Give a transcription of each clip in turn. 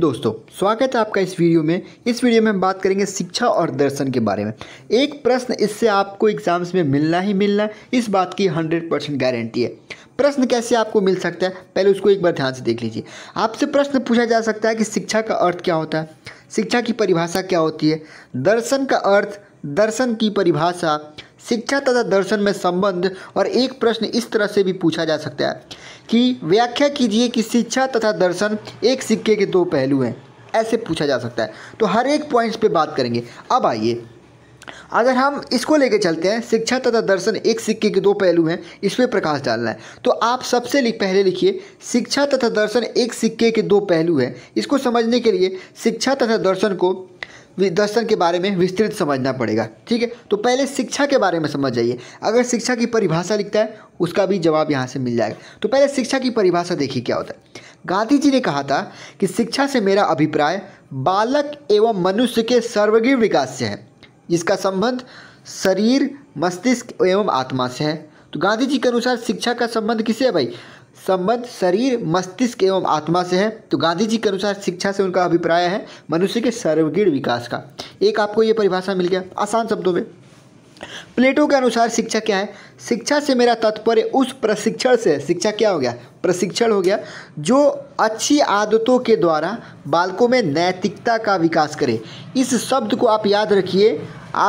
दोस्तों स्वागत है आपका इस वीडियो में इस वीडियो में हम बात करेंगे शिक्षा और दर्शन के बारे में एक प्रश्न इससे आपको एग्जाम्स में मिलना ही मिलना इस बात की 100 परसेंट गारंटी है प्रश्न कैसे आपको मिल सकता है पहले उसको एक बार ध्यान से देख लीजिए आपसे प्रश्न पूछा जा सकता है कि शिक्षा का अर्थ क्या होता है शिक्षा की परिभाषा क्या होती है दर्शन का अर्थ दर्शन की परिभाषा शिक्षा तथा दर्शन में संबंध और एक प्रश्न इस तरह से भी पूछा जा सकता है कि व्याख्या कीजिए कि शिक्षा तथा दर्शन एक सिक्के के दो पहलू हैं ऐसे पूछा जा सकता है तो हर एक पॉइंट्स पे बात करेंगे अब आइए अगर हम इसको लेके चलते हैं शिक्षा तथा दर्शन एक सिक्के के दो पहलू हैं इस पर प्रकाश डालना है तो आप सबसे लिख, पहले लिखिए शिक्षा तथा दर्शन एक सिक्के के दो पहलू हैं इसको समझने के लिए शिक्षा तथा दर्शन को दर्शन के बारे में विस्तृत समझना पड़ेगा ठीक है तो पहले शिक्षा के बारे में समझ जाइए अगर शिक्षा की परिभाषा लिखता है उसका भी जवाब यहाँ से मिल जाएगा तो पहले शिक्षा की परिभाषा देखिए क्या होता है गांधी जी ने कहा था कि शिक्षा से मेरा अभिप्राय बालक एवं मनुष्य के सर्वगीण विकास से है जिसका संबंध शरीर मस्तिष्क एवं आत्मा से है तो गांधी जी के अनुसार शिक्षा का संबंध किसे है भाई संबंध शरीर मस्तिष्क एवं आत्मा से है तो गांधी जी के अनुसार शिक्षा से उनका अभिप्राय है मनुष्य के सर्वगीण विकास का एक आपको ये परिभाषा मिल गया आसान शब्दों में प्लेटो के अनुसार शिक्षा क्या है शिक्षा से मेरा तात्पर्य उस प्रशिक्षण से शिक्षा क्या हो गया प्रशिक्षण हो गया जो अच्छी आदतों के द्वारा बालकों में नैतिकता का विकास करे इस शब्द को आप याद रखिए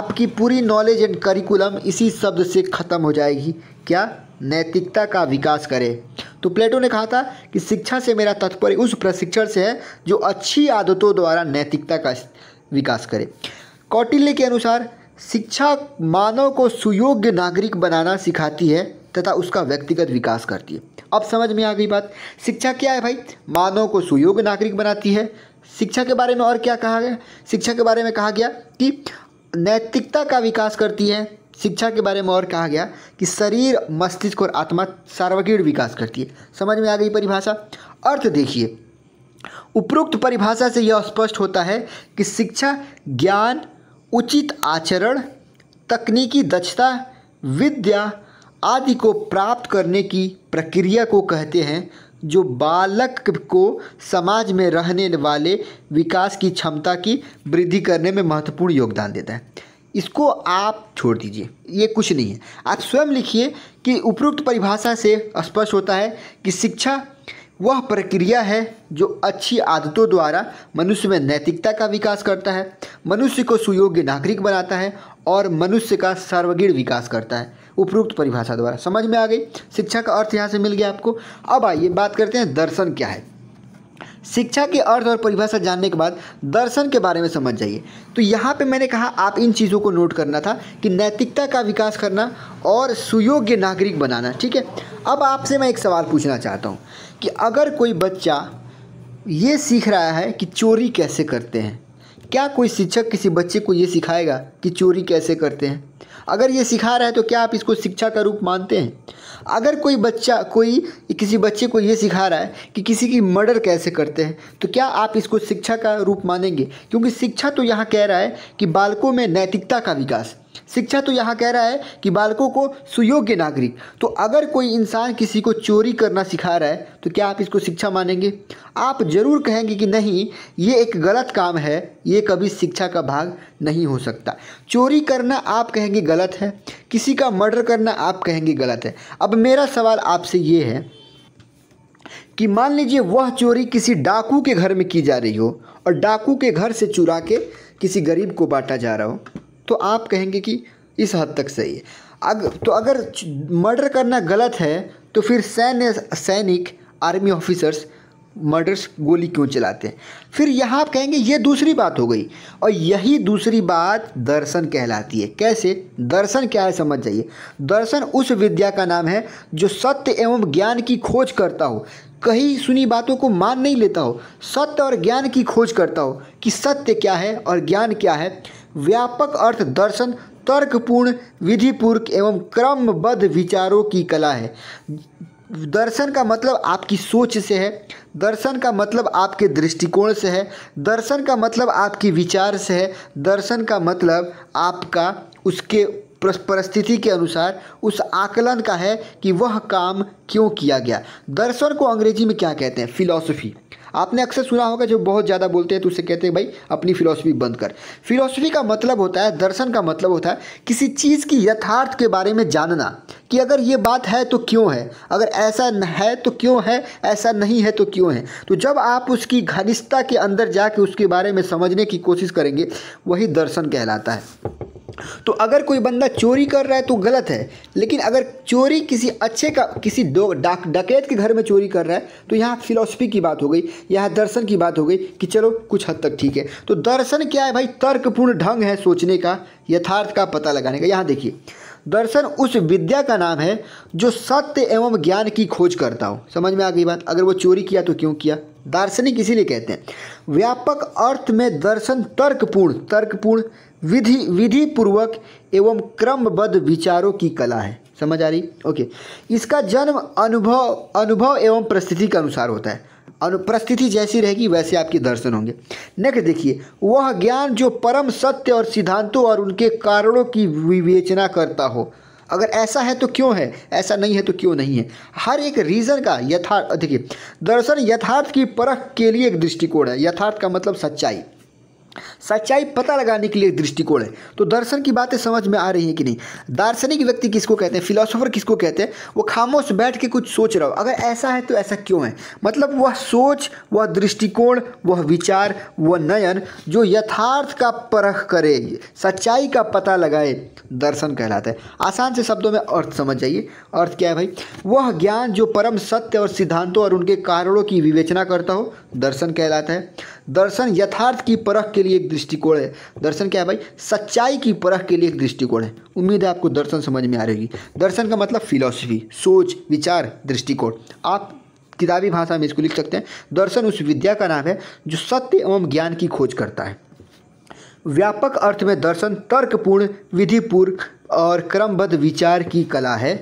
आपकी पूरी नॉलेज एंड करिकुलम इसी शब्द से ख़त्म हो जाएगी क्या नैतिकता का विकास करे तो प्लेटो ने कहा था कि शिक्षा से मेरा तात्पर्य उस प्रशिक्षण से है जो अच्छी आदतों द्वारा नैतिकता का विकास करे कौटिल्य के अनुसार शिक्षा मानव को सुयोग्य नागरिक बनाना सिखाती है तथा उसका व्यक्तिगत विकास करती है अब समझ में आ गई बात शिक्षा क्या है भाई मानव को सुयोग्य नागरिक बनाती है शिक्षा के बारे में और क्या कहा गया शिक्षा के बारे में कहा गया कि नैतिकता का विकास करती है शिक्षा के बारे में और कहा गया कि शरीर मस्तिष्क और आत्मा सार्वगीण विकास करती है समझ में आ गई परिभाषा अर्थ देखिए उपरोक्त परिभाषा से यह स्पष्ट होता है कि शिक्षा ज्ञान उचित आचरण तकनीकी दक्षता विद्या आदि को प्राप्त करने की प्रक्रिया को कहते हैं जो बालक को समाज में रहने वाले विकास की क्षमता की वृद्धि करने में महत्वपूर्ण योगदान देता है इसको आप छोड़ दीजिए ये कुछ नहीं है आप स्वयं लिखिए कि उपरोक्त परिभाषा से स्पष्ट होता है कि शिक्षा वह प्रक्रिया है जो अच्छी आदतों द्वारा मनुष्य में नैतिकता का विकास करता है मनुष्य को सुयोग्य नागरिक बनाता है और मनुष्य का सर्वगीण विकास करता है उपरोक्त परिभाषा द्वारा समझ में आ गई शिक्षा का अर्थ यहाँ से मिल गया आपको अब आइए बात करते हैं दर्शन क्या है शिक्षा के अर्थ और परिभाषा जानने के बाद दर्शन के बारे में समझ जाइए तो यहाँ पे मैंने कहा आप इन चीज़ों को नोट करना था कि नैतिकता का विकास करना और सुयोग्य नागरिक बनाना ठीक है अब आपसे मैं एक सवाल पूछना चाहता हूँ कि अगर कोई बच्चा ये सीख रहा है कि चोरी कैसे करते हैं क्या कोई शिक्षक किसी बच्चे को ये सिखाएगा कि चोरी कैसे करते हैं अगर ये सिखा रहा है तो क्या आप इसको शिक्षा का रूप मानते हैं अगर कोई बच्चा कोई किसी बच्चे को ये सिखा रहा है कि किसी की मर्डर कैसे करते हैं तो क्या आप इसको शिक्षा का रूप मानेंगे क्योंकि शिक्षा तो यहाँ कह रहा है कि बालकों में नैतिकता का विकास शिक्षा तो यहाँ कह रहा है कि बालकों को सुयोग्य नागरिक तो अगर कोई इंसान किसी को चोरी करना सिखा रहा है तो क्या आप इसको शिक्षा मानेंगे आप जरूर कहेंगे कि नहीं ये एक गलत काम है ये कभी शिक्षा का भाग नहीं हो सकता चोरी करना आप कहेंगे गलत है किसी का मर्डर करना आप कहेंगे गलत है अब मेरा सवाल आपसे ये है कि मान लीजिए वह चोरी किसी डाकू के घर में की जा रही हो और डाकू के घर से चुरा के किसी गरीब को बांटा जा रहा हो तो आप कहेंगे कि इस हद तक सही है अग, तो अगर मर्डर करना गलत है तो फिर सैन्य सैनिक आर्मी ऑफिसर्स मर्डर्स गोली क्यों चलाते हैं फिर यहाँ आप कहेंगे ये दूसरी बात हो गई और यही दूसरी बात दर्शन कहलाती है कैसे दर्शन क्या है समझ जाइए दर्शन उस विद्या का नाम है जो सत्य एवं ज्ञान की खोज करता हो कहीं सुनी बातों को मान नहीं लेता हो सत्य और ज्ञान की खोज करता हो कि सत्य क्या है और ज्ञान क्या है व्यापक अर्थ दर्शन तर्कपूर्ण विधिपूर्वक एवं क्रमबद्ध विचारों की कला है दर्शन का मतलब आपकी सोच से है दर्शन का मतलब आपके दृष्टिकोण से है दर्शन का मतलब आपकी विचार से है दर्शन का मतलब आपका उसके परिस्थिति के अनुसार उस आकलन का है कि वह काम क्यों किया गया दर्शन को अंग्रेजी में क्या कहते हैं फिलॉसफी आपने अक्सर सुना होगा जो बहुत ज़्यादा बोलते हैं तो उसे कहते हैं भाई अपनी फिलॉसफी बंद कर फिलॉसफी का मतलब होता है दर्शन का मतलब होता है किसी चीज़ की यथार्थ के बारे में जानना कि अगर ये बात है तो क्यों है अगर ऐसा है तो क्यों है ऐसा नहीं है तो क्यों है तो जब आप उसकी घनिष्ठता के अंदर जाके उसके बारे में समझने की कोशिश करेंगे वही दर्शन कहलाता है तो अगर कोई बंदा चोरी कर रहा है तो गलत है लेकिन अगर चोरी किसी अच्छे का किसी दो डाक डकैत के घर में चोरी कर रहा है तो यहाँ फिलॉसफी की बात हो गई यहाँ दर्शन की बात हो गई कि चलो कुछ हद तक ठीक है तो दर्शन क्या है भाई तर्कपूर्ण ढंग है सोचने का यथार्थ का पता लगाने का यहाँ देखिए दर्शन उस विद्या का नाम है जो सत्य एवं ज्ञान की खोज करता हो समझ में आ गई बात अगर वो चोरी किया तो क्यों किया दार्शनिक इसीलिए कहते हैं व्यापक अर्थ में दर्शन तर्कपूर्ण तर्कपूर्ण विधि विधिपूर्वक एवं क्रमबद्ध विचारों की कला है समझ आ रही ओके इसका जन्म अनुभव अनुभव एवं परिस्थिति के अनुसार होता है परिस्थिति जैसी रहेगी वैसे आपके दर्शन होंगे नेक्स्ट देखिए वह ज्ञान जो परम सत्य और सिद्धांतों और उनके कारणों की विवेचना करता हो अगर ऐसा है तो क्यों है ऐसा नहीं है तो क्यों नहीं है हर एक रीज़न का यथार्थ देखिए दरअसल यथार्थ की परख के लिए एक दृष्टिकोण है यथार्थ का मतलब सच्चाई सच्चाई पता लगाने के लिए दृष्टिकोण है तो दर्शन की बातें समझ में आ रही है कि नहीं दार्शनिक व्यक्ति किसको कहते हैं फिलोसोफर किसको कहते हैं वो खामोश बैठ के कुछ सोच रहा हो अगर ऐसा है तो ऐसा क्यों है मतलब वह सोच वह दृष्टिकोण वह विचार वह नयन जो यथार्थ का परख करे सच्चाई का पता लगाए दर्शन कहलाता है आसान से शब्दों में अर्थ समझ जाइए अर्थ क्या है भाई वह ज्ञान जो परम सत्य और सिद्धांतों और उनके कारणों की विवेचना करता हो दर्शन कहलाता है दर्शन यथार्थ की परख के लिए दृष्टिकोण है दर्शन क्या है भाई सच्चाई की परख के लिए एक दृष्टिकोण है उम्मीद है आपको दर्शन समझ में आ रही दर्शन का मतलब फिलोसफी सोच विचार दृष्टिकोण आप किताबी भाषा में इसको लिख सकते हैं दर्शन उस विद्या का नाम है जो सत्य एवं ज्ञान की खोज करता है व्यापक अर्थ में दर्शन तर्कपूर्ण विधिपूर्वक और क्रमबद्ध विचार की कला है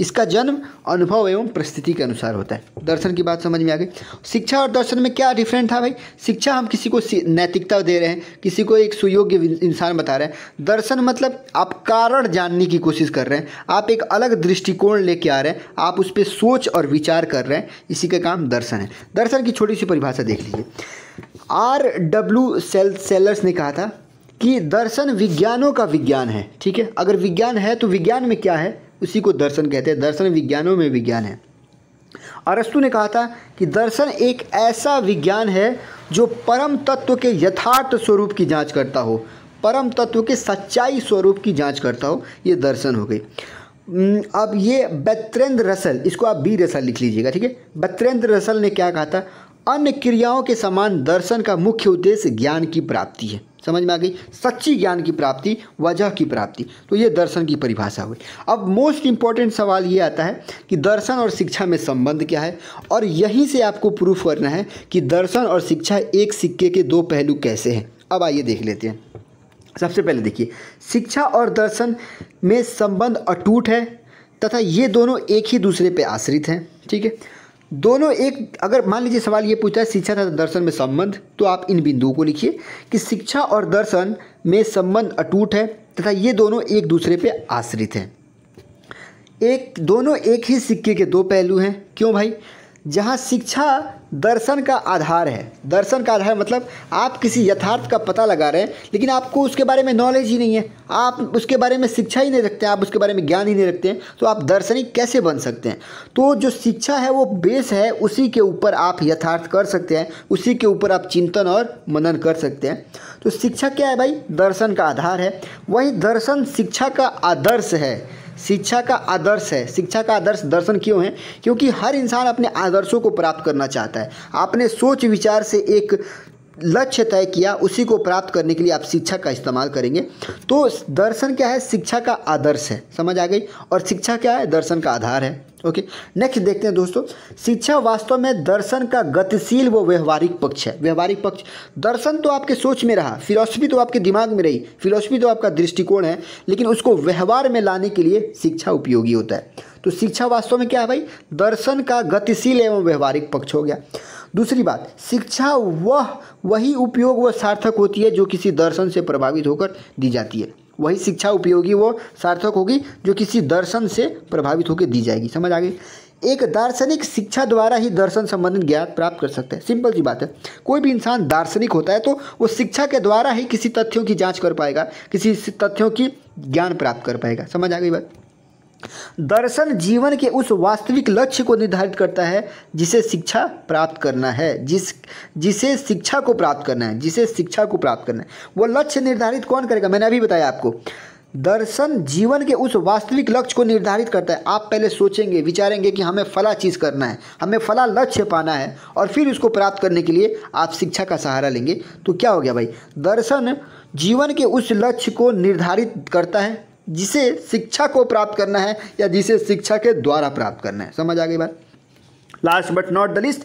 इसका जन्म अनुभव एवं परिस्थिति के अनुसार होता है दर्शन की बात समझ में आ गई शिक्षा और दर्शन में क्या डिफरेंट था भाई शिक्षा हम किसी को नैतिकता दे रहे हैं किसी को एक सुयोग्य इंसान बता रहे हैं दर्शन मतलब आप कारण जानने की कोशिश कर रहे हैं आप एक अलग दृष्टिकोण लेके आ रहे हैं आप उस पर सोच और विचार कर रहे हैं इसी का काम दर्शन है दर्शन की छोटी सी परिभाषा देख लीजिए आर डब्ल्यू सेल सेलर्स ने कहा था कि दर्शन विज्ञानों का विज्ञान है ठीक है अगर विज्ञान है तो विज्ञान में क्या है उसी को दर्शन कहते हैं दर्शन विज्ञानों में विज्ञान है अरस्तु ने कहा था कि दर्शन एक ऐसा विज्ञान है जो परम तत्व के यथार्थ स्वरूप की जांच करता हो परम तत्व के सच्चाई स्वरूप की जांच करता हो ये दर्शन हो गई अब ये बत्रेंद्र रसल इसको आप बी रसल लिख लीजिएगा ठीक है बत्रेंद्र रसल ने क्या कहा था अन्य क्रियाओं के समान दर्शन का मुख्य उद्देश्य ज्ञान की प्राप्ति है समझ में आ गई सच्ची ज्ञान की प्राप्ति वजह की प्राप्ति तो ये दर्शन की परिभाषा हुई अब मोस्ट इम्पॉर्टेंट सवाल ये आता है कि दर्शन और शिक्षा में संबंध क्या है और यहीं से आपको प्रूफ करना है कि दर्शन और शिक्षा एक सिक्के के दो पहलू कैसे हैं अब आइए देख लेते हैं सबसे पहले देखिए शिक्षा और दर्शन में संबंध अटूट है तथा ये दोनों एक ही दूसरे पर आश्रित हैं ठीक है दोनों एक अगर मान लीजिए सवाल ये पूछता है शिक्षा तथा दर्शन में संबंध तो आप इन बिंदुओं को लिखिए कि शिक्षा और दर्शन में संबंध अटूट है तथा ये दोनों एक दूसरे पे आश्रित हैं एक दोनों एक ही सिक्के के दो पहलू हैं क्यों भाई जहाँ शिक्षा दर्शन का आधार है दर्शन का आधार मतलब आप किसी यथार्थ का पता लगा रहे हैं लेकिन आपको उसके बारे में नॉलेज ही नहीं है आप उसके बारे में शिक्षा ही नहीं रखते आप उसके बारे में ज्ञान ही नहीं रखते हैं तो आप दर्शनिक कैसे बन सकते हैं तो जो शिक्षा है वो बेस है उसी के ऊपर आप यथार्थ कर सकते हैं उसी के ऊपर आप चिंतन और मनन कर सकते हैं तो शिक्षा क्या है भाई दर्शन का आधार है वही दर्शन शिक्षा का आदर्श है शिक्षा का आदर्श है शिक्षा का आदर्श दर्शन क्यों है क्योंकि हर इंसान अपने आदर्शों को प्राप्त करना चाहता है आपने सोच विचार से एक लक्ष्य तय किया उसी को प्राप्त करने के लिए आप शिक्षा का इस्तेमाल करेंगे तो दर्शन क्या है शिक्षा का आदर्श है समझ आ गई और शिक्षा क्या है दर्शन का आधार है ओके नेक्स्ट देखते हैं दोस्तों शिक्षा वास्तव में दर्शन का गतिशील व व्यवहारिक पक्ष है व्यवहारिक पक्ष दर्शन तो आपके सोच में रहा फिलॉसफी तो आपके दिमाग में रही फिलॉसफी तो आपका दृष्टिकोण है लेकिन उसको व्यवहार में लाने के लिए शिक्षा उपयोगी होता है तो शिक्षा वास्तव में क्या है भाई दर्शन का गतिशील एवं व्यवहारिक पक्ष हो गया दूसरी बात शिक्षा वह वही उपयोग व सार्थक होती है जो किसी दर्शन से प्रभावित होकर दी जाती है वही शिक्षा उपयोगी वो सार्थक होगी जो किसी दर्शन से प्रभावित होकर दी जाएगी समझ आ गई एक दार्शनिक शिक्षा द्वारा ही दर्शन संबंधित ज्ञान प्राप्त कर सकते हैं सिंपल सी बात है कोई भी इंसान दार्शनिक होता है तो वो शिक्षा के द्वारा ही किसी तथ्यों की जांच कर पाएगा किसी तथ्यों की ज्ञान प्राप्त कर पाएगा समझ आ गई बात दर्शन जीवन के उस वास्तविक लक्ष्य को निर्धारित करता है जिसे शिक्षा प्राप्त करना है जिस जिसे शिक्षा को प्राप्त करना है जिसे शिक्षा को प्राप्त करना है वो लक्ष्य निर्धारित कौन करेगा मैंने अभी बताया आपको दर्शन जीवन के उस वास्तविक लक्ष्य को निर्धारित करता है आप पहले सोचेंगे विचारेंगे कि हमें फला चीज़ करना है हमें फला लक्ष्य पाना है और फिर उसको प्राप्त करने के लिए आप शिक्षा का सहारा लेंगे तो क्या हो गया भाई दर्शन जीवन के उस लक्ष्य को निर्धारित करता है जिसे शिक्षा को प्राप्त करना है या जिसे शिक्षा के द्वारा प्राप्त करना है समझ आ गई बात last but not the least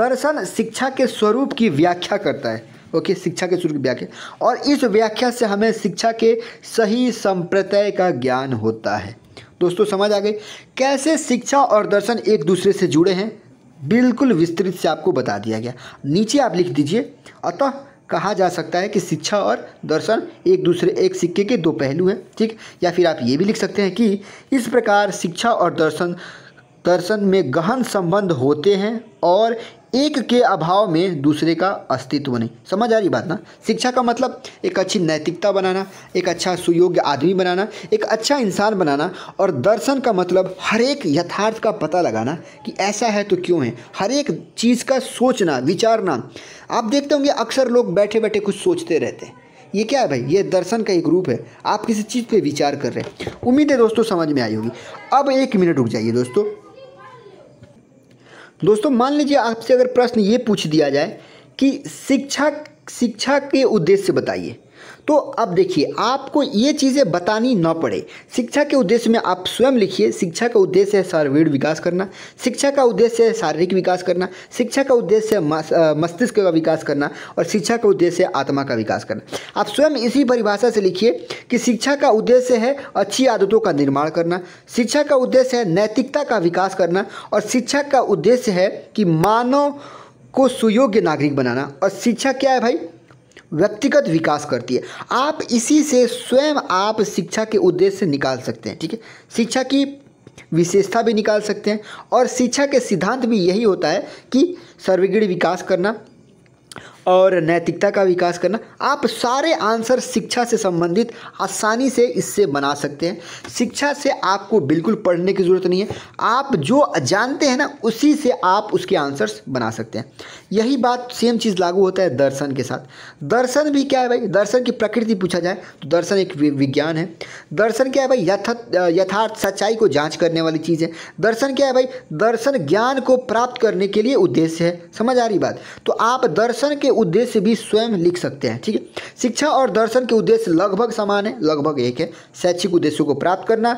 दर्शन शिक्षा के स्वरूप की व्याख्या करता है ओके okay, शिक्षा के स्वरूप की व्याख्या और इस व्याख्या से हमें शिक्षा के सही संप्रदाय का ज्ञान होता है दोस्तों समझ आ गए कैसे शिक्षा और दर्शन एक दूसरे से जुड़े हैं बिल्कुल विस्तृत से आपको बता दिया गया नीचे आप लिख दीजिए अतः कहा जा सकता है कि शिक्षा और दर्शन एक दूसरे एक सिक्के के दो पहलू हैं ठीक या फिर आप ये भी लिख सकते हैं कि इस प्रकार शिक्षा और दर्शन दर्शन में गहन संबंध होते हैं और एक के अभाव में दूसरे का अस्तित्व नहीं समझ आ रही बात ना शिक्षा का मतलब एक अच्छी नैतिकता बनाना एक अच्छा सुयोग्य आदमी बनाना एक अच्छा इंसान बनाना और दर्शन का मतलब हर एक यथार्थ का पता लगाना कि ऐसा है तो क्यों है हर एक चीज़ का सोचना विचारना आप देखते होंगे अक्सर लोग बैठे बैठे कुछ सोचते रहते हैं ये क्या है भाई ये दर्शन का एक रूप है आप किसी चीज़ पे विचार कर रहे हैं उम्मीद है दोस्तों समझ में आई होगी अब एक मिनट रुक जाइए दोस्तों दोस्तों मान लीजिए आपसे अगर प्रश्न ये पूछ दिया जाए कि शिक्षा शिक्षा के उद्देश्य बताइए तो अब देखिए आपको ये चीज़ें बतानी ना पड़े शिक्षा के उद्देश्य में आप स्वयं लिखिए शिक्षा का उद्देश्य है सर्ववीण विकास करना शिक्षा का उद्देश्य है शारीरिक विकास करना शिक्षा का उद्देश्य है मस्तिष्क का विकास करना और शिक्षा का उद्देश्य है आत्मा का विकास करना आप स्वयं इसी परिभाषा से लिखिए कि शिक्षा का उद्देश्य है अच्छी आदतों का निर्माण करना शिक्षा का उद्देश्य है नैतिकता का विकास करना और शिक्षा का उद्देश्य है कि मानव को सुयोग्य नागरिक बनाना और शिक्षा क्या है भाई व्यक्तिगत विकास करती है आप इसी से स्वयं आप शिक्षा के उद्देश्य निकाल सकते हैं ठीक है शिक्षा की विशेषता भी निकाल सकते हैं और शिक्षा के सिद्धांत भी यही होता है कि सर्वगीण विकास करना और नैतिकता का विकास करना आप सारे आंसर शिक्षा से संबंधित आसानी से इससे बना सकते हैं शिक्षा से आपको बिल्कुल पढ़ने की ज़रूरत नहीं है आप जो जानते हैं ना उसी से आप उसके आंसर्स बना सकते हैं यही बात सेम चीज़ लागू होता है दर्शन के साथ दर्शन भी क्या है भाई दर्शन की प्रकृति पूछा जाए तो दर्शन एक विज्ञान है दर्शन क्या है भाई यथार्थ यथार्थ सच्चाई को जाँच करने वाली चीज़ है दर्शन क्या है भाई दर्शन ज्ञान को प्राप्त करने के लिए उद्देश्य है समझ आ रही बात तो आप दर्शन के उद्देश्य भी स्वयं लिख सकते हैं ठीक है शिक्षा और दर्शन के उद्देश्य लगभग समान है लगभग एक है शैक्षिक उद्देश्यों को प्राप्त करना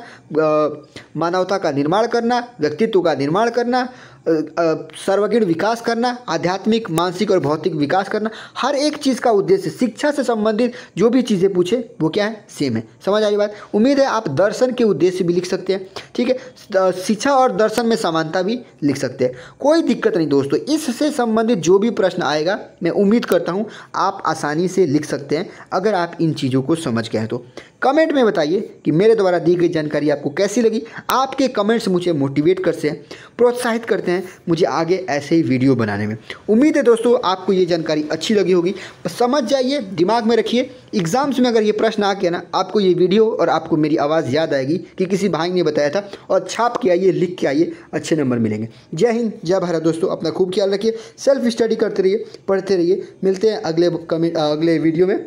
मानवता का निर्माण करना व्यक्तित्व का निर्माण करना सर्वगीण विकास करना आध्यात्मिक मानसिक और भौतिक विकास करना हर एक चीज़ का उद्देश्य शिक्षा से संबंधित जो भी चीज़ें पूछे वो क्या है सेम है समझ आई बात उम्मीद है आप दर्शन के उद्देश्य भी लिख सकते हैं ठीक है शिक्षा और दर्शन में समानता भी लिख सकते हैं कोई दिक्कत नहीं दोस्तों इससे संबंधित जो भी प्रश्न आएगा मैं उम्मीद करता हूँ आप आसानी से लिख सकते हैं अगर आप इन चीज़ों को समझ गए तो कमेंट में बताइए कि मेरे द्वारा दी गई जानकारी आपको कैसी लगी आपके कमेंट्स मुझे मोटिवेट करते हैं प्रोत्साहित करते हैं हैं मुझे आगे ऐसे ही वीडियो बनाने में उम्मीद है दोस्तों आपको ये जानकारी अच्छी लगी होगी समझ जाइए दिमाग में रखिए एग्ज़ाम्स में अगर ये प्रश्न आ गया ना आपको ये वीडियो और आपको मेरी आवाज़ याद आएगी कि किसी भाई ने बताया था और छाप के आइए लिख के आइए अच्छे नंबर मिलेंगे जय हिंद जय भारत दोस्तों अपना खूब ख्याल रखिए सेल्फ स्टडी करते रहिए पढ़ते रहिए मिलते हैं अगले कमेंट अगले वीडियो में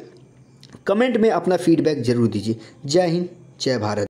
कमेंट में अपना फीडबैक ज़रूर दीजिए जय हिंद जय भारत